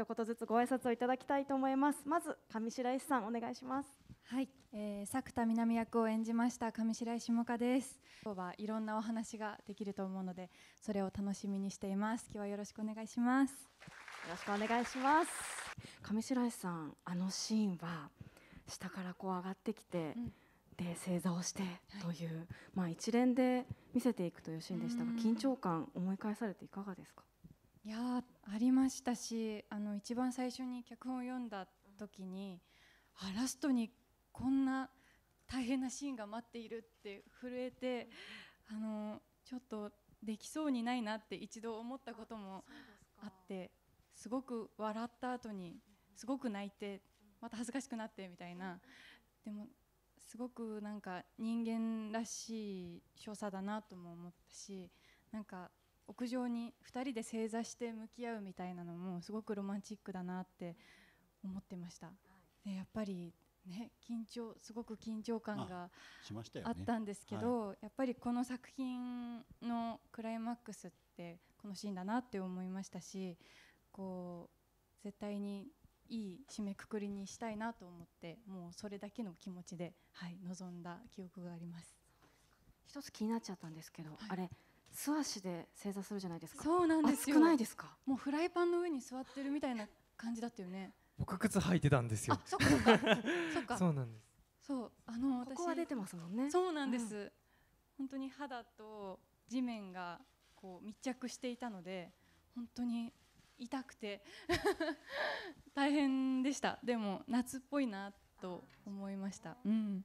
一言ずつご挨拶をいただきたいと思いますまず上白石さんお願いしますはい、えー、作田南役を演じました上白石萌歌です今日はいろんなお話ができると思うのでそれを楽しみにしています今日はよろしくお願いしますよろしくお願いします上白石さんあのシーンは下からこう上がってきて、うんで正座をしてという、はい、まあ、一連で見せていくというシーンでしたが緊張感思い返されていかがですかいやありましたしあの一番最初に脚本を読んだ時にあラストにこんな大変なシーンが待っているって震えて、あのちょっとできそうにないなって一度思ったこともあってすごく笑った後にすごく泣いてまた恥ずかしくなってみたいなでもすごくなんか人間らしい所作だなとも思ったしなんか屋上に2人で正座して向き合うみたいなのもすごくロマンチックだなって思ってました。でやっぱりね、緊張すごく緊張感があったんですけど、ねはい、やっぱりこの作品のクライマックスってこのシーンだなって思いましたしこう絶対にいい締めくくりにしたいなと思ってもうそれだけの気持ちで、はい、臨んだ記憶があります一つ気になっちゃったんですけど、はい、あれ素足で正座するじゃないですかそうなんですよないですかもうフライパンの上に座ってるみたいな感じだったよね僕靴履いてたんですよあそっかそっか そうなんですそうあの私ここは出てますもんねそうなんです、うん、本当に肌と地面がこう密着していたので本当に痛くて 大変でしたでも夏っぽいなと思いました、うん、